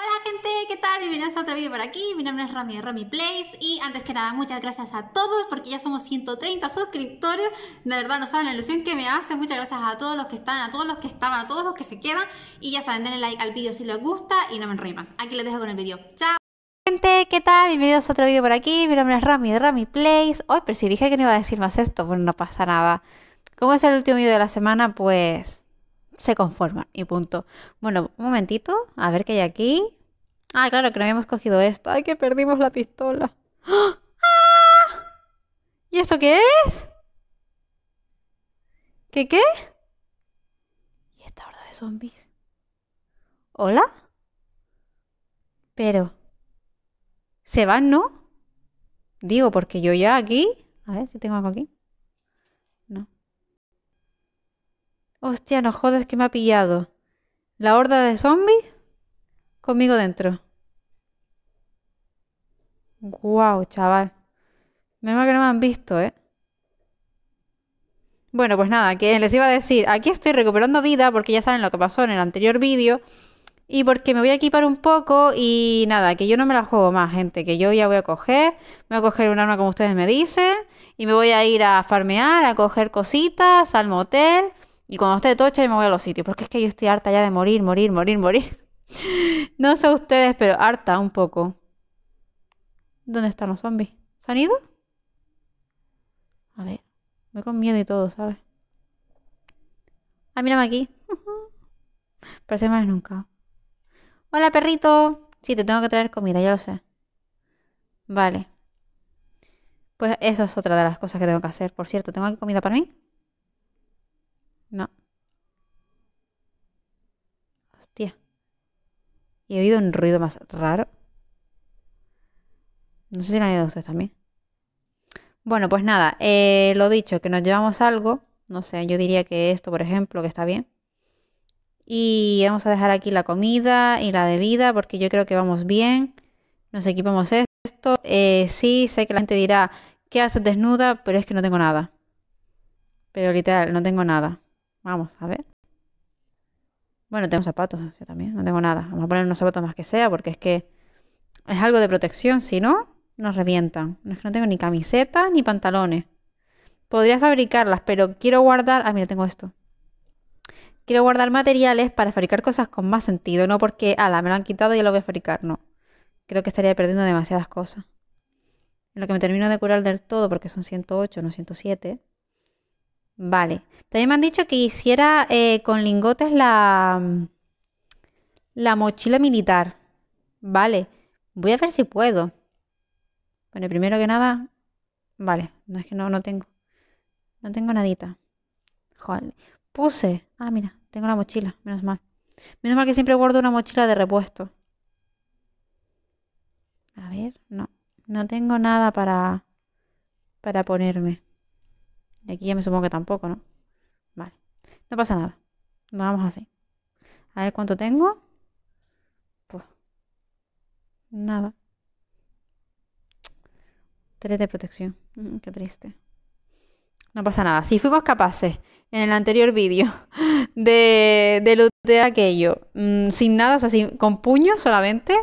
Hola gente, ¿qué tal? Bienvenidos a otro vídeo por aquí. Mi nombre es Rami de Rami y antes que nada muchas gracias a todos porque ya somos 130 suscriptores. De verdad no saben la ilusión que me hace. Muchas gracias a todos los que están, a todos los que estaban, a todos los que se quedan. Y ya saben, denle like al vídeo si les gusta y no me enrollo más. Aquí les dejo con el vídeo. ¡Chao! Gente, ¿qué tal? Bienvenidos a otro vídeo por aquí. Mi nombre es Rami de Rami place Hoy, pero si dije que no iba a decir más esto, pues no pasa nada. Como es el último vídeo de la semana, pues se conforman y punto. Bueno, un momentito, a ver qué hay aquí. Ah, claro, que no habíamos cogido esto. Ay, que perdimos la pistola. ¡Ah! ¿Y esto qué es? ¿Qué qué? ¿Y esta horda de zombies? ¿Hola? Pero... ¿Se van, no? Digo, porque yo ya aquí... A ver si tengo algo aquí. Hostia, no jodas que me ha pillado. La horda de zombies conmigo dentro. Guau, wow, chaval. Menos que no me han visto, ¿eh? Bueno, pues nada, que les iba a decir, aquí estoy recuperando vida porque ya saben lo que pasó en el anterior vídeo y porque me voy a equipar un poco y nada, que yo no me la juego más, gente, que yo ya voy a coger, me voy a coger un arma como ustedes me dicen y me voy a ir a farmear, a coger cositas, al motel y cuando esté tocha me voy a los sitios, porque es que yo estoy harta ya de morir, morir, morir, morir. No sé ustedes, pero harta un poco. ¿Dónde están los zombies? ¿Se han ido? A ver, me con miedo y todo, ¿sabes? Ah, mírame aquí. Parece más nunca. Hola, perrito. Sí, te tengo que traer comida, ya lo sé. Vale. Pues eso es otra de las cosas que tengo que hacer. Por cierto, ¿tengo aquí comida para mí? No. Hostia. ¿Y he oído un ruido más raro? No sé si han oído ustedes también. Bueno, pues nada, eh, lo dicho, que nos llevamos algo. No sé, yo diría que esto, por ejemplo, que está bien. Y vamos a dejar aquí la comida y la bebida porque yo creo que vamos bien. Nos equipamos esto. Eh, sí, sé que la gente dirá, ¿qué haces desnuda? Pero es que no tengo nada. Pero literal, no tengo nada. Vamos, a ver. Bueno, tengo zapatos, yo también, no tengo nada. Vamos a poner unos zapatos más que sea, porque es que es algo de protección, si no, nos revientan. No es que no tengo ni camiseta ni pantalones. Podría fabricarlas, pero quiero guardar. Ah, mira, tengo esto. Quiero guardar materiales para fabricar cosas con más sentido, no porque, la me lo han quitado y ya lo voy a fabricar, no. Creo que estaría perdiendo demasiadas cosas. En lo que me termino de curar del todo, porque son 108, no 107, Vale. También me han dicho que hiciera eh, con lingotes la, la mochila militar. Vale. Voy a ver si puedo. Bueno, primero que nada... Vale, no es que no, no tengo. No tengo nadita. Joder. Puse. Ah, mira, tengo la mochila. Menos mal. Menos mal que siempre guardo una mochila de repuesto. A ver, no. No tengo nada para, para ponerme. Y aquí ya me supongo que tampoco, ¿no? Vale. No pasa nada. Nos vamos así. A ver cuánto tengo. Pues. Nada. Tres de protección. Mm, qué triste. No pasa nada. Si fuimos capaces en el anterior vídeo de, de aquello mm, sin nada, o sea, con puños solamente,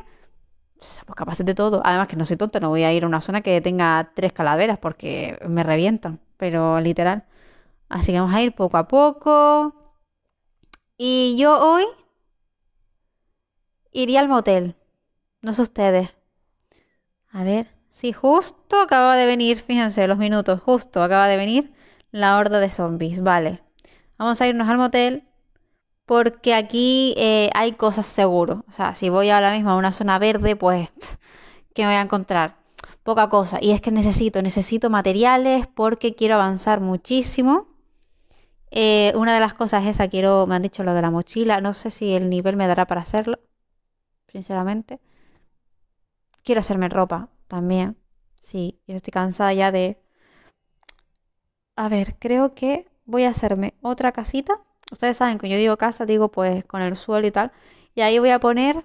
somos capaces de todo. Además que no soy tonto, no voy a ir a una zona que tenga tres calaveras porque me revientan pero literal. Así que vamos a ir poco a poco. Y yo hoy iría al motel. No sé ustedes. A ver, si justo acaba de venir, fíjense, los minutos, justo acaba de venir la horda de zombies. Vale, vamos a irnos al motel porque aquí eh, hay cosas seguro. O sea, si voy ahora mismo a una zona verde, pues, ¿qué me voy a encontrar? poca cosa. Y es que necesito, necesito materiales porque quiero avanzar muchísimo. Eh, una de las cosas es esa, quiero, me han dicho lo de la mochila, no sé si el nivel me dará para hacerlo, sinceramente. Quiero hacerme ropa también. Sí, yo estoy cansada ya de... A ver, creo que voy a hacerme otra casita. Ustedes saben que yo digo casa, digo pues con el suelo y tal. Y ahí voy a poner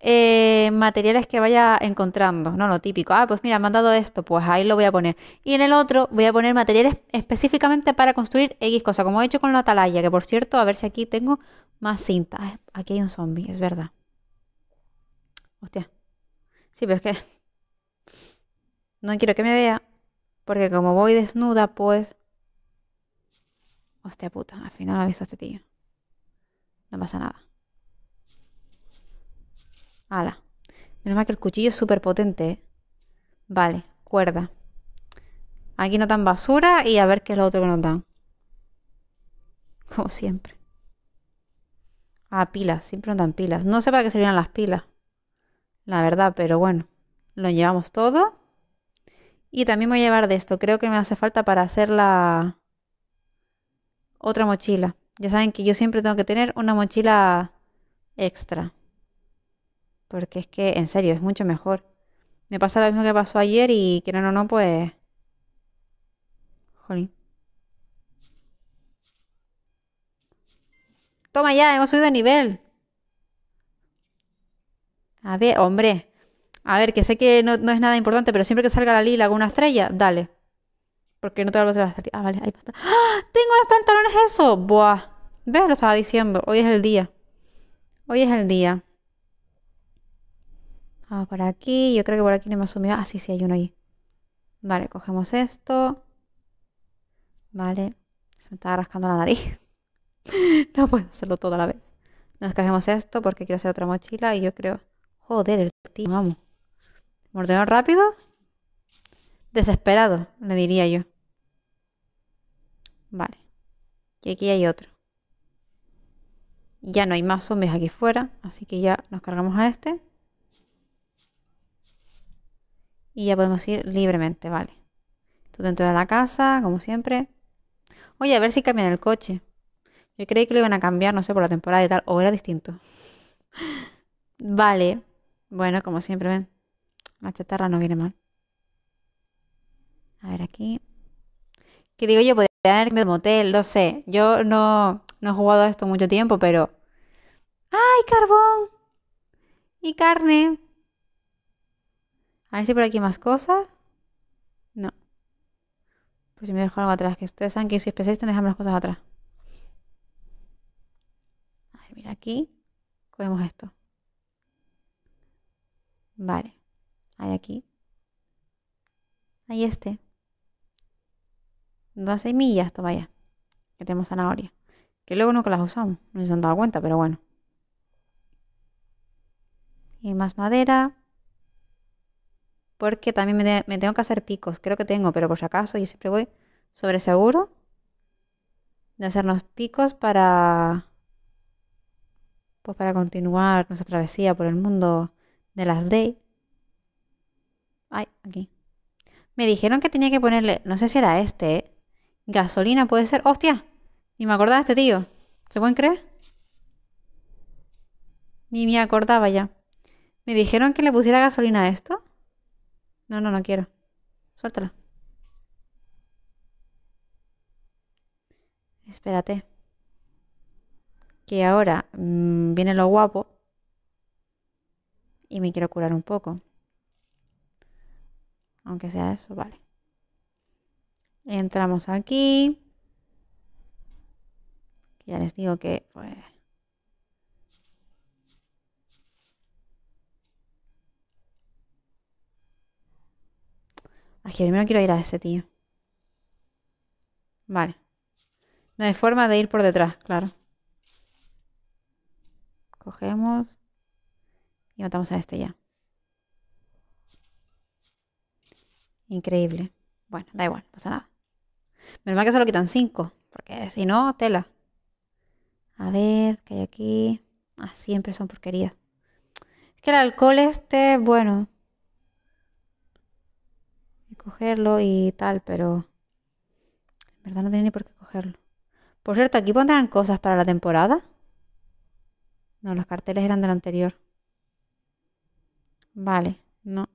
eh, materiales que vaya encontrando, ¿no? Lo típico, ah, pues mira, me han dado esto, pues ahí lo voy a poner. Y en el otro voy a poner materiales específicamente para construir X cosa, como he hecho con la atalaya, que por cierto, a ver si aquí tengo más cinta. ¿eh? aquí hay un zombie, es verdad. Hostia. Sí, pero es que no quiero que me vea, porque como voy desnuda, pues... Hostia puta, al final ha visto este tío. No pasa nada. Ala. Menos mal que el cuchillo es súper potente, ¿eh? Vale, cuerda. Aquí no dan basura y a ver qué es lo otro que nos dan. Como siempre. Ah, pilas. Siempre nos dan pilas. No sé para qué servirán las pilas. La verdad, pero bueno. Lo llevamos todo. Y también voy a llevar de esto. Creo que me hace falta para hacer la... Otra mochila. Ya saben que yo siempre tengo que tener una mochila extra. Porque es que, en serio, es mucho mejor. Me pasa lo mismo que pasó ayer y que no, no, pues... Jolín. Toma ya, hemos subido de nivel. A ver, hombre. A ver, que sé que no, es nada importante, pero siempre que salga la lila alguna una estrella, dale. Porque no te va a salir. Ah, vale, ahí está. ¡Ah! ¡Tengo los pantalones eso! Buah. ¿Ves? Lo estaba diciendo. Hoy es el día. Hoy es el día. Ah, por aquí. Yo creo que por aquí no me asumió. Ah, sí, sí, hay uno ahí. Vale, cogemos esto. Vale. Se me está rascando la nariz. no puedo hacerlo todo a la vez. Nos cogemos esto porque quiero hacer otra mochila y yo creo... Joder, el tío, vamos. Mordemos rápido. Desesperado, le diría yo. Vale. Y aquí hay otro. Ya no hay más zombies aquí fuera, así que ya nos cargamos a este. y ya podemos ir libremente, vale. Tú dentro de la casa, como siempre. Oye, a ver si cambian el coche. Yo creí que lo iban a cambiar, no sé, por la temporada y tal, o era distinto. Vale. Bueno, como siempre, ven. La chatarra no viene mal. A ver aquí. Que digo yo, podría irme de motel, lo sé. Yo no, no he jugado a esto mucho tiempo, pero... ¡Ay, carbón! Y carne. A ver si por aquí más cosas. No. Pues si me dejo algo atrás, que ustedes saben que si es especialista en las cosas atrás. A ver, mira aquí. Cogemos esto. Vale. Hay aquí. Ahí este. Dos semillas, esto vaya. Que tenemos zanahoria. Que luego nunca las usamos. No se han dado cuenta, pero bueno. Y más madera porque también me, tengo que hacer picos. Creo que tengo, pero por si acaso yo siempre voy sobre seguro de hacernos picos para pues para continuar nuestra travesía por el mundo de las day. Ay, aquí. Me dijeron que tenía que ponerle, no sé si era este, ¿eh? gasolina puede ser. ¡Hostia! Ni me acordaba de este tío. ¿Se pueden creer? Ni me acordaba ya. Me dijeron que le pusiera gasolina a esto. No, no, no quiero. Suéltala. Espérate. Que ahora mm, viene lo guapo. Y me quiero curar un poco. Aunque sea eso, vale. Entramos aquí. Ya les digo que pues, Aquí primero quiero ir a ese tío. Vale. No hay forma de ir por detrás, claro. Cogemos. Y matamos a este ya. Increíble. Bueno, da igual, no pasa nada. Menos mal que solo quitan cinco. Porque si no, tela. A ver, ¿qué hay aquí? Ah, siempre son porquerías. Es que el alcohol este, bueno, cogerlo y tal, pero en verdad no tenía ni por qué cogerlo. Por cierto, aquí pondrán cosas para la temporada. No, los carteles eran del anterior. Vale, no.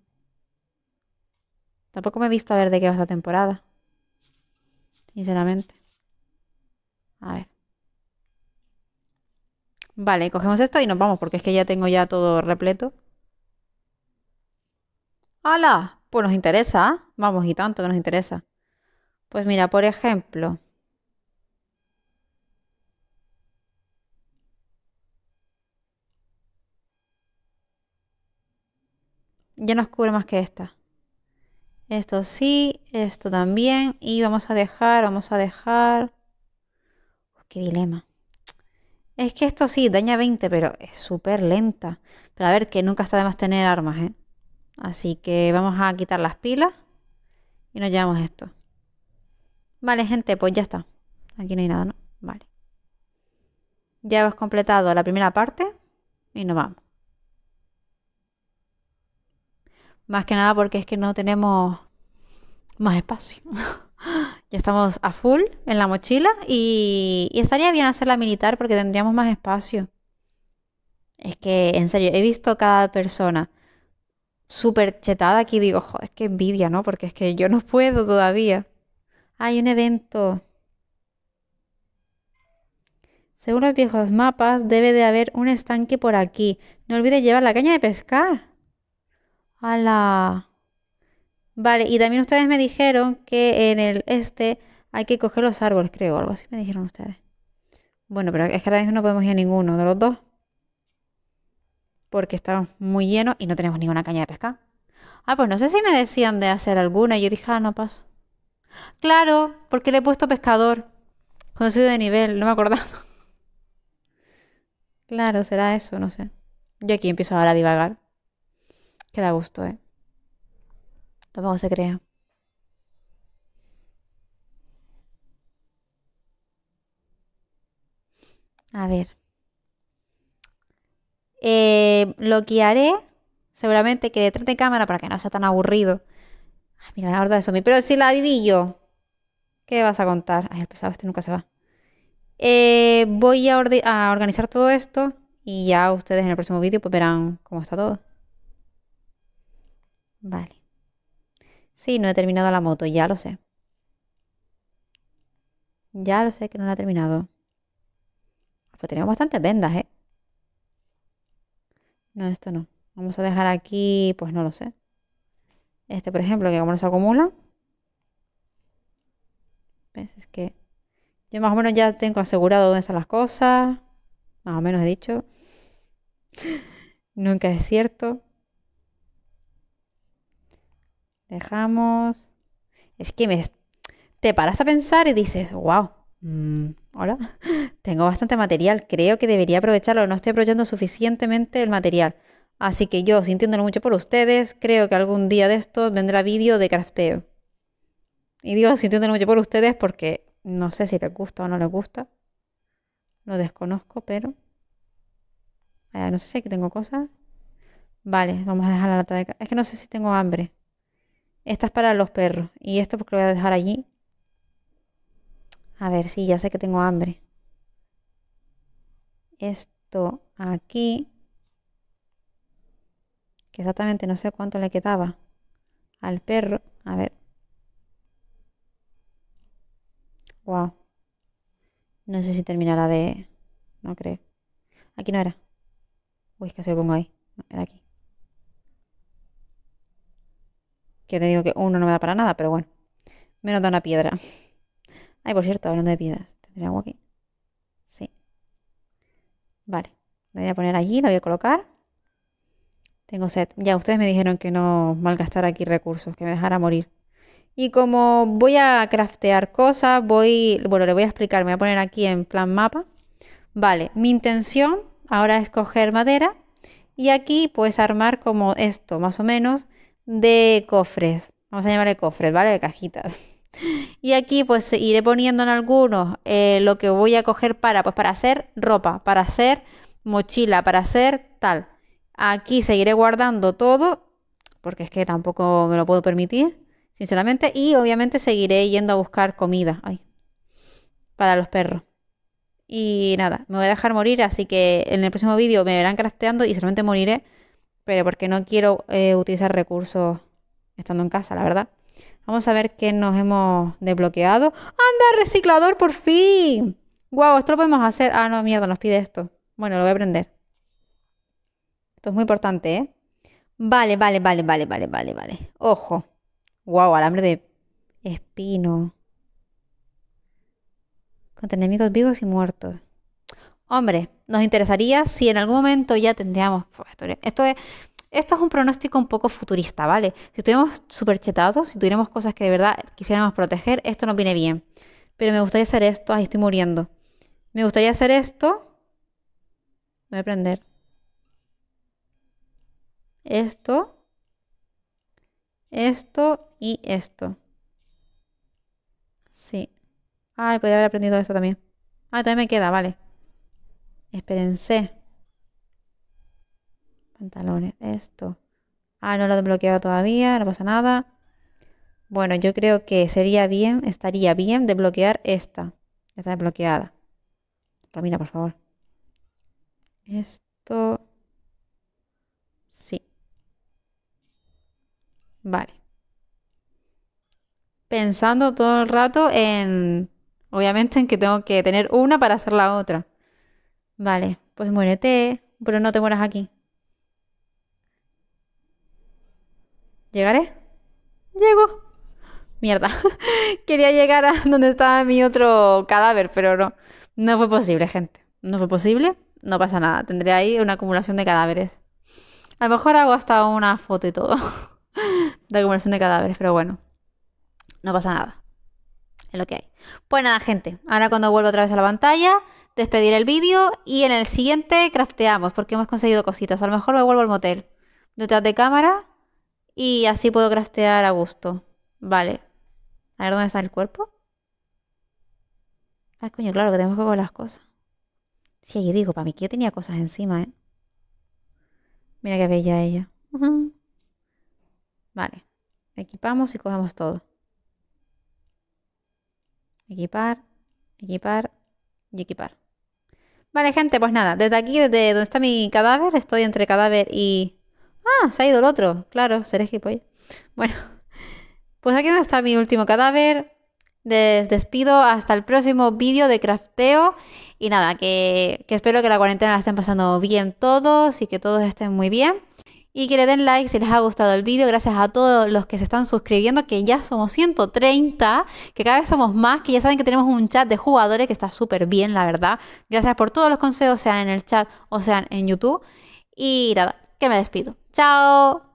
Tampoco me he visto a ver de qué va esta temporada. Sinceramente. A ver. Vale, cogemos esto y nos vamos, porque es que ya tengo ya todo repleto. hola pues nos interesa, vamos, y tanto que nos interesa. Pues mira, por ejemplo. Ya nos cubre más que esta. Esto sí, esto también. Y vamos a dejar, vamos a dejar. qué dilema. Es que esto sí, daña 20, pero es súper lenta. Pero a ver, que nunca está de más tener armas, ¿eh? Así que vamos a quitar las pilas y nos llevamos esto. Vale, gente, pues ya está. Aquí no hay nada, ¿no? Vale. Ya hemos completado la primera parte y nos vamos. Más que nada porque es que no tenemos más espacio. ya estamos a full en la mochila y, estaría bien hacerla militar porque tendríamos más espacio. Es que, en serio, he visto cada persona súper chetada aquí digo, joder, que envidia, ¿no? Porque es que yo no puedo todavía. Hay un evento. Según los viejos mapas, debe de haber un estanque por aquí. No olvides llevar la caña de pescar. ¡Hala! Vale, y también ustedes me dijeron que en el este hay que coger los árboles, creo, algo así me dijeron ustedes. Bueno, pero es que ahora mismo no podemos ir a ninguno de los dos porque estamos muy llenos y no tenemos ninguna caña de pescar. Ah, pues no sé si me decían de hacer alguna y yo dije, ah, no pasa. Claro, porque le he puesto pescador. Cuando soy de nivel, no me acordaba. claro, será eso, no sé. Yo aquí empiezo ahora a divagar. Queda da gusto, ¿eh? Tampoco se crea. A ver. Eh, lo que haré, seguramente que detrás de cámara para que no sea tan aburrido. mira la verdad de pero si la viví yo, ¿qué vas a contar? Ay, el pesado este nunca se va. Eh, voy a, organizar todo esto y ya ustedes en el próximo vídeo pues, verán cómo está todo. Vale. Sí, no he terminado la moto, ya lo sé. Ya lo sé que no la he terminado. Pues tenemos bastantes vendas, ¿eh? No, esto no. Vamos a dejar aquí, pues no lo sé. Este, por ejemplo, que como no se acumula. ¿Ves? Es que yo más o menos ya tengo asegurado dónde están las cosas. Más o menos he dicho. Nunca es cierto. Dejamos. Es que me, te paras a pensar y dices, wow, Hola, tengo bastante material, creo que debería aprovecharlo, no estoy aprovechando suficientemente el material. Así que yo, sintiéndolo mucho por ustedes, creo que algún día de estos vendrá vídeo de crafteo. Y digo sintiéndolo mucho por ustedes porque no sé si les gusta o no les gusta. Lo desconozco, pero... Ah, no sé si aquí tengo cosas. Vale, vamos a dejar la lata de... Es que no sé si tengo hambre. Esta es para los perros. Y esto porque lo voy a dejar allí a ver, sí, ya sé que tengo hambre. Esto aquí, que exactamente no sé cuánto le quedaba al perro. A ver. Wow. No sé si terminará de... No creo. Aquí no era. Uy, es que se lo pongo ahí. No, era aquí. Que te digo que uno no me da para nada, pero bueno. Menos da una piedra. Ay, por cierto, hablando de piedras, ¿tendré agua aquí? Sí. Vale, la voy a poner allí, la voy a colocar. Tengo set. Ya, ustedes me dijeron que no malgastara aquí recursos, que me dejara morir. Y como voy a craftear cosas, voy, bueno, le voy a explicar, me voy a poner aquí en plan mapa. Vale, mi intención ahora es coger madera y aquí pues armar como esto, más o menos, de cofres. Vamos a llamarle cofres, ¿vale? De cajitas. Y aquí pues iré poniendo en algunos eh, lo que voy a coger para, pues para hacer ropa, para hacer mochila, para hacer tal. Aquí seguiré guardando todo, porque es que tampoco me lo puedo permitir, sinceramente. Y obviamente seguiré yendo a buscar comida ay, para los perros. Y nada, me voy a dejar morir, así que en el próximo vídeo me verán crafteando y solamente moriré, pero porque no quiero eh, utilizar recursos estando en casa, la verdad. Vamos a ver qué nos hemos desbloqueado. ¡Anda, reciclador, por fin! ¡Guau! esto lo podemos hacer. Ah, no, mierda, nos pide esto. Bueno, lo voy a prender. Esto es muy importante, ¿eh? Vale, vale, vale, vale, vale, vale, vale. Ojo. ¡Guau! alambre de espino. Contra enemigos vivos y muertos. Hombre, nos interesaría si en algún momento ya tendríamos... Esto es esto es un pronóstico un poco futurista, ¿vale? Si estuviéramos súper chetados, si tuviéramos cosas que de verdad quisiéramos proteger, esto no viene bien. Pero me gustaría hacer esto, ahí estoy muriendo. Me gustaría hacer esto. Voy a prender. Esto. Esto y esto. Sí. Ay, podría haber aprendido esto también. Ah, también me queda, vale. Espérense pantalones, esto. Ah, no lo he desbloqueado todavía, no pasa nada. Bueno, yo creo que sería bien, estaría bien desbloquear esta. Está desbloqueada. Romina, por favor. Esto. Sí. Vale. Pensando todo el rato en. Obviamente en que tengo que tener una para hacer la otra. Vale, pues muérete, pero no te mueras aquí. ¿Llegaré? Llego. Mierda. Quería llegar a donde estaba mi otro cadáver, pero no. No fue posible, gente. No fue posible. No pasa nada. Tendré ahí una acumulación de cadáveres. A lo mejor hago hasta una foto y todo. de acumulación de cadáveres, pero bueno. No pasa nada. Es lo que hay. Pues nada, gente. Ahora cuando vuelva otra vez a la pantalla, despediré el vídeo y en el siguiente crafteamos porque hemos conseguido cositas. A lo mejor me vuelvo al motel. Detrás de cámara y así puedo craftear a gusto. Vale. A ver dónde está el cuerpo. Ah, coño, claro que tenemos que coger las cosas. Sí, yo digo, para mí que yo tenía cosas encima, ¿eh? Mira qué bella ella. Vale. Equipamos y cogemos todo. Equipar, equipar y equipar. Vale, gente, pues nada. Desde aquí, desde donde está mi cadáver, estoy entre cadáver y Ah, se ha ido el otro. Claro, seré gilipollas. Bueno, pues aquí está mi último cadáver. Les despido hasta el próximo vídeo de crafteo. Y nada, que, que espero que la cuarentena la estén pasando bien todos y que todos estén muy bien y que le den like si les ha gustado el vídeo. Gracias a todos los que se están suscribiendo, que ya somos 130, que cada vez somos más, que ya saben que tenemos un chat de jugadores que está súper bien, la verdad. Gracias por todos los consejos, sean en el chat o sean en YouTube. Y nada, que me despido. Chao.